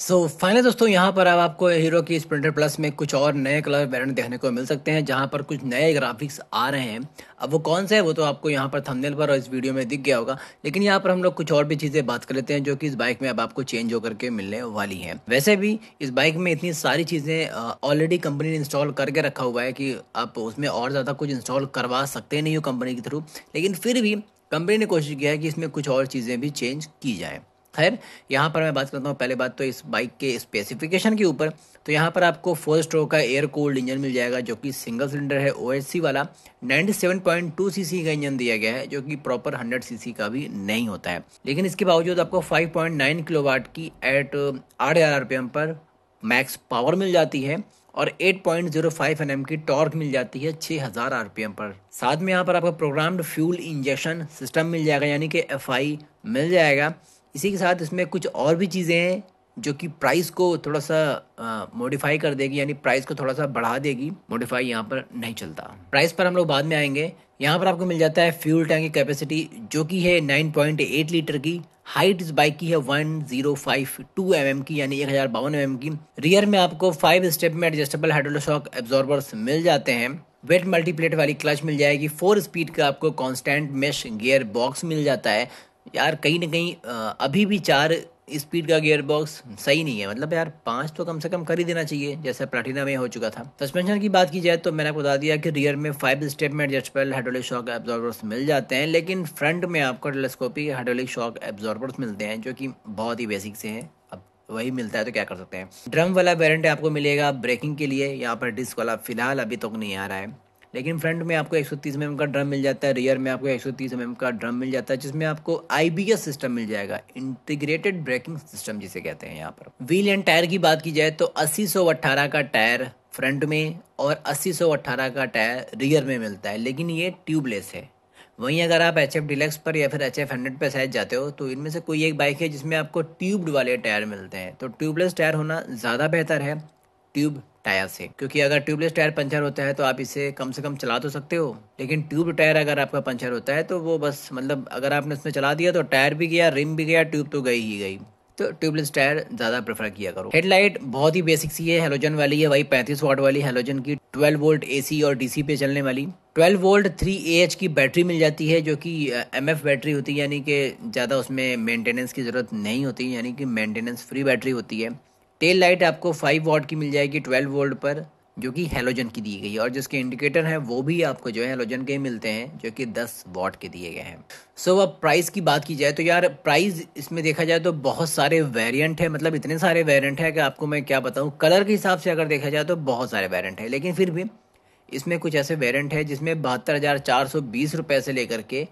सो so, finally दोस्तों यहाँ पर अब आपको हीरो की स्प्लेंडर प्लस में कुछ और नए कलर वेरिएंट देखने को मिल सकते हैं जहाँ पर कुछ नए ग्राफिक्स आ रहे हैं अब वो कौन से है वो तो आपको यहाँ पर थंबनेल पर और इस वीडियो में दिख गया होगा लेकिन यहाँ पर हम लोग कुछ और भी चीज़ें बात कर लेते हैं जो कि इस बाइक में अब आपको चेंज होकर के मिलने वाली हैं वैसे भी इस बाइक में इतनी सारी चीज़ें ऑलरेडी कंपनी ने इंस्टॉल करके रखा हुआ है कि आप उसमें और ज़्यादा कुछ इंस्टॉल करवा सकते नहीं हो कंपनी के थ्रू लेकिन फिर भी कंपनी ने कोशिश किया है कि इसमें कुछ और चीज़ें भी चेंज की जाएँ खैर यहाँ पर मैं बात करता हूँ पहले बात तो इस बाइक के स्पेसिफिकेशन के ऊपर तो यहाँ पर आपको फोर स्ट्रोक का एयर कोल्ड इंजन मिल जाएगा जो कि सिंगल सिलेंडर है ओ वाला 97.2 सीसी का इंजन दिया गया है जो कि प्रॉपर 100 सीसी का भी नहीं होता है लेकिन इसके बावजूद आपको 5.9 किलोवाट की एट आठ हज़ार पर मैक्स पावर मिल जाती है और 8.05 एनएम की टॉर्क मिल जाती है 6000 आरपीएम पर साथ में यहाँ पर आपको प्रोग्राम्ड फ्यूल इंजेक्शन सिस्टम मिल जाएगा यानी कि एफ मिल जाएगा इसी के साथ इसमें कुछ और भी चीज़ें हैं जो कि प्राइस को थोड़ा सा मॉडिफाई कर देगी यानी प्राइस को थोड़ा सा बढ़ा देगी मॉडिफाई यहाँ पर नहीं चलता प्राइस पर हम लोग बाद में आएंगे यहाँ पर आपको मिल जाता है फ्यूल टैंक की कैपेसिटी जो कि है 9.8 लीटर की हाइट इस बाइक की है 1052 एम mm की यानी एक हज़ार बावन एम की रियर में आपको फाइव स्टेप में एडजस्टेबल हाइड्रोलोशॉक एब्जॉर्बर्स मिल जाते हैं वेट मल्टीप्लेट वाली क्लच मिल जाएगी फोर स्पीड का आपको कांस्टेंट मेश गियर बॉक्स मिल जाता है यार कहीं ना कहीं अभी भी चार स्पीड का गियर बॉक्स सही नहीं है मतलब यार पांच तो कम से कम कर ही देना चाहिए जैसे प्लाटिना में हो चुका था सस्पेंशन की बात की जाए तो मैंने आपको बता दिया कि रियर में फाइव स्टेप में एडजस्टेबल हाइड्रोलिक शॉक एब्जॉर्बर्स मिल जाते हैं लेकिन फ्रंट में आपको टेलीस्कोपी हाइड्रोलिक शॉक एब्जॉर्बर्स मिलते हैं जो कि बहुत ही बेसिक से हैं वही मिलता है तो क्या कर सकते हैं ड्रम वाला वेरेंट आपको मिलेगा ब्रेकिंग के लिए यहाँ पर डिस्क वाला फिलहाल अभी तक तो नहीं आ रहा है लेकिन फ्रंट में आपको 130 mm का ड्रम मिल जाता है रियर में आपको 130 mm का ड्रम मिल जाता है जिसमें आपको आई सिस्टम मिल जाएगा इंटीग्रेटेड ब्रेकिंग सिस्टम जिसे कहते हैं यहाँ पर व्हील एंड टायर की बात की जाए तो अस्सी का टायर फ्रंट में और अस्सी का टायर रियर में मिलता है लेकिन ये ट्यूबलेस है वहीं अगर आप एच एफ डिलेक्स पर या फिर एच एफ हंड्रेड पर शायद जाते हो तो इनमें से कोई एक बाइक है जिसमें आपको ट्यूब्ड वाले टायर मिलते हैं तो ट्यूबलेस टायर होना ज़्यादा बेहतर है ट्यूब टायर से क्योंकि अगर ट्यूबलेस टायर पंचर होता है तो आप इसे कम से कम चला तो सकते हो लेकिन ट्यूब टायर अगर आपका पंचर होता है तो वो बस मतलब अगर आपने उसमें चला दिया तो टायर भी गया रिम भी गया ट्यूब तो गई ही गई तो ट्यूबलेस टायर ज़्यादा प्रेफर किया करो हेडलाइट बहुत ही बेसिक सी है हेलोजन वाली है वही पैंतीस वाट वाली हेलोजन की ट्वेल्व वोल्ट ए और डीसी पे चलने वाली 12 वोल्ट 3 एच की बैटरी मिल जाती है जो कि एम बैटरी होती है यानी कि ज़्यादा उसमें मेंटेनेंस की ज़रूरत नहीं होती यानी कि मेंटेनेंस फ्री बैटरी होती है टेल लाइट आपको फाइव वॉट की मिल जाएगी ट्वेल्व वोल्ट पर जो कि हेलोजन की दी गई है और जिसके इंडिकेटर हैं वो भी आपको जो है हेलोजन के मिलते हैं जो कि 10 वॉट के दिए गए हैं सो so, अब प्राइस की बात की जाए तो यार प्राइस इसमें देखा जाए तो बहुत सारे वेरिएंट है मतलब इतने सारे वेरिएंट है कि आपको मैं क्या बताऊँ कलर के हिसाब से अगर देखा जाए तो बहुत सारे वेरियंट है लेकिन फिर भी इसमें कुछ ऐसे वेरियंट है जिसमें बहत्तर हज़ार चार सौ बीस रुपये से लेकर के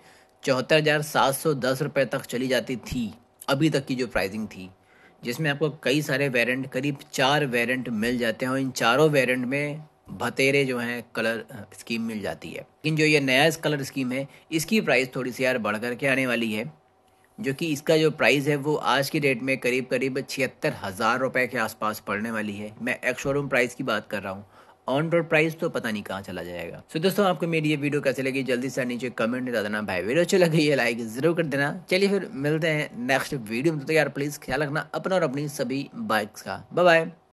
चौहत्तर हज़ार सात सौ दस रुपये तक चली जाती थी अभी तक की जो प्राइजिंग थी जिसमें आपको कई सारे वेरिएंट करीब चार वेरिएंट मिल जाते हैं और इन चारों वेरिएंट में भतेरे जो हैं कलर स्कीम मिल जाती है लेकिन जो ये नया कलर स्कीम है इसकी प्राइस थोड़ी सी यार बढ़ करके आने वाली है जो कि इसका जो प्राइस है वो आज की डेट में करीब करीब छिहत्तर हज़ार रुपये के आसपास पड़ने वाली है मैं एक शोरूम प्राइस की बात कर रहा हूँ ऑन रोड प्राइस तो पता नहीं कहाँ चला जाएगा सो so, दोस्तों आपको मेरी ये वीडियो कैसे लगी जल्दी से नीचे कमेंट नहीं देना भाई वीडियो अच्छी लगी है लाइक जरूर कर देना चलिए फिर मिलते हैं नेक्स्ट वीडियो में तो यार प्लीज़ ख्याल रखना अपना और अपनी सभी बाइक्स का बाय